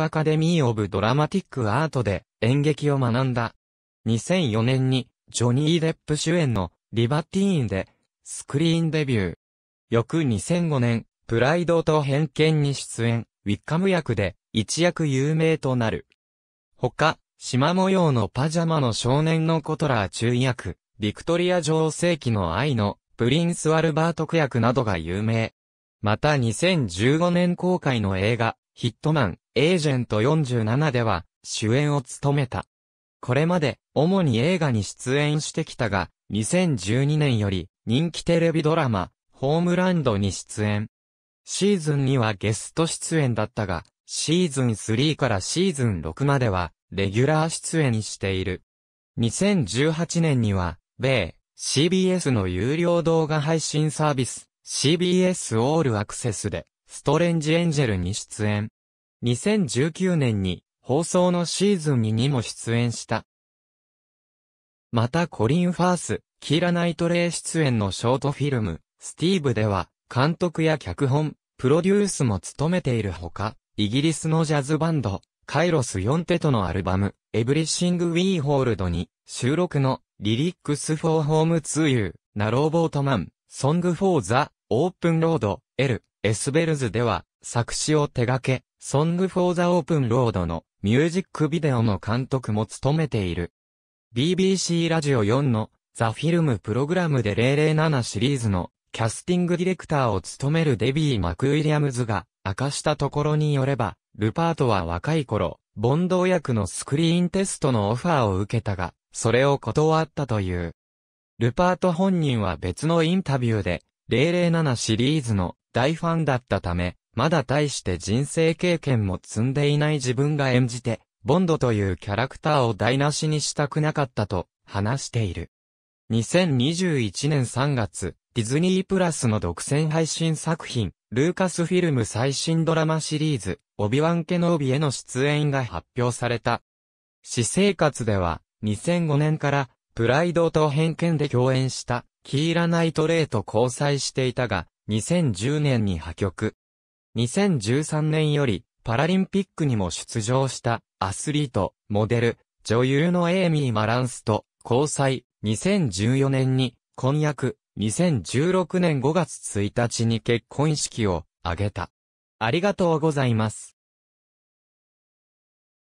アカデミー・オブ・ドラマティック・アートで演劇を学んだ。2004年にジョニー・デップ主演のリバティーンでスクリーンデビュー。翌2005年、プライドと偏見に出演、ウィッカム役で一躍有名となる。他、島模様のパジャマの少年のコトラー中役、ビクトリア女王世紀の愛のプリンス・アルバート区役などが有名。また2015年公開の映画、ヒットマン、エージェント47では主演を務めた。これまで主に映画に出演してきたが、2012年より人気テレビドラマ、ホームランドに出演。シーズン2はゲスト出演だったが、シーズン3からシーズン6まではレギュラー出演している。2018年には、米、CBS の有料動画配信サービス、CBS オールアクセスで、ストレンジエンジェルに出演。2019年に放送のシーズン2にも出演した。またコリン・ファース、キーラ・ナイトレイ出演のショートフィルム、スティーブでは、監督や脚本、プロデュースも務めているほか、イギリスのジャズバンド、カイロス・ヨンテとのアルバム、エブリシング・ウィー・ホールドに、収録の、リリックス・フォー・ホーム・ツー・ユー、ナロー・ボートマン、ソング・フォー・ザ・オープン・ロード、エル、エスベルズでは、作詞を手掛け、ソングフォーザオープンロードのミュージックビデオの監督も務めている。BBC ラジオ4のザ・フィルムプログラムで007シリーズのキャスティングディレクターを務めるデビー・マクウィリアムズが明かしたところによれば、ルパートは若い頃、ボンド役のスクリーンテストのオファーを受けたが、それを断ったという。ルパート本人は別のインタビューで、007シリーズの大ファンだったため、まだ大して人生経験も積んでいない自分が演じて、ボンドというキャラクターを台無しにしたくなかったと話している。2021年3月、ディズニープラスの独占配信作品、ルーカスフィルム最新ドラマシリーズ、オビワンケノービへの出演が発表された。私生活では、2005年から、プライドと偏見で共演した、キーラ・ナイトレイと交際していたが、2010年に破局。2013年よりパラリンピックにも出場したアスリート、モデル、女優のエイミー・マランスと交際、2014年に婚約、2016年5月1日に結婚式を挙げた。ありがとうございます。